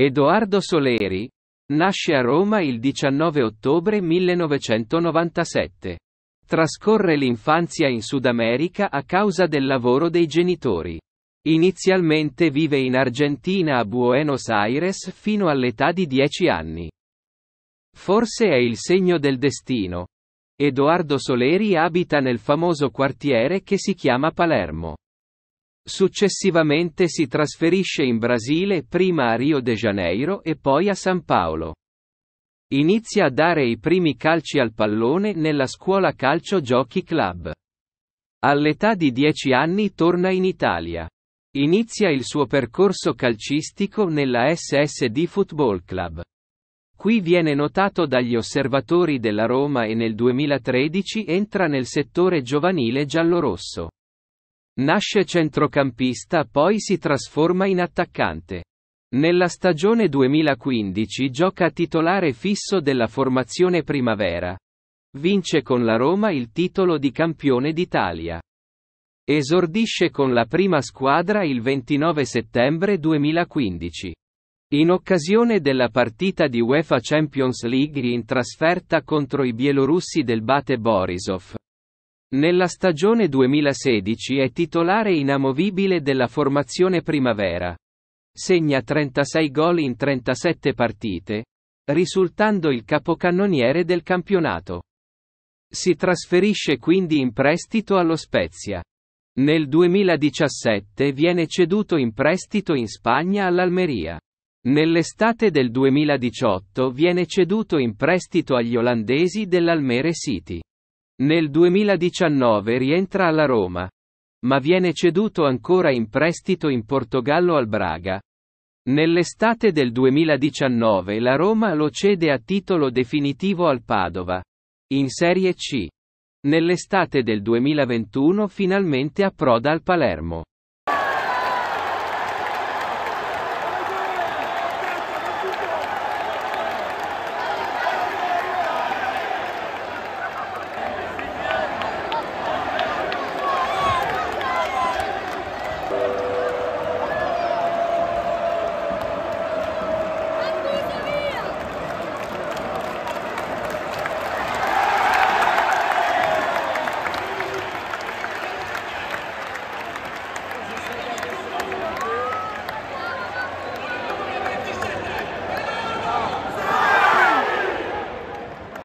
Edoardo Soleri. Nasce a Roma il 19 ottobre 1997. Trascorre l'infanzia in Sud America a causa del lavoro dei genitori. Inizialmente vive in Argentina a Buenos Aires fino all'età di 10 anni. Forse è il segno del destino. Edoardo Soleri abita nel famoso quartiere che si chiama Palermo. Successivamente si trasferisce in Brasile prima a Rio de Janeiro e poi a San Paolo. Inizia a dare i primi calci al pallone nella scuola calcio Giochi Club. All'età di 10 anni torna in Italia. Inizia il suo percorso calcistico nella SSD Football Club. Qui viene notato dagli osservatori della Roma e nel 2013 entra nel settore giovanile giallorosso. Nasce centrocampista poi si trasforma in attaccante. Nella stagione 2015 gioca titolare fisso della formazione primavera. Vince con la Roma il titolo di campione d'Italia. Esordisce con la prima squadra il 29 settembre 2015. In occasione della partita di UEFA Champions League in trasferta contro i bielorussi del Bate Borisov, nella stagione 2016 è titolare inamovibile della formazione primavera. Segna 36 gol in 37 partite, risultando il capocannoniere del campionato. Si trasferisce quindi in prestito allo Spezia. Nel 2017 viene ceduto in prestito in Spagna all'Almeria. Nell'estate del 2018 viene ceduto in prestito agli olandesi dell'Almere City. Nel 2019 rientra alla Roma. Ma viene ceduto ancora in prestito in Portogallo al Braga. Nell'estate del 2019 la Roma lo cede a titolo definitivo al Padova. In Serie C. Nell'estate del 2021 finalmente approda al Palermo.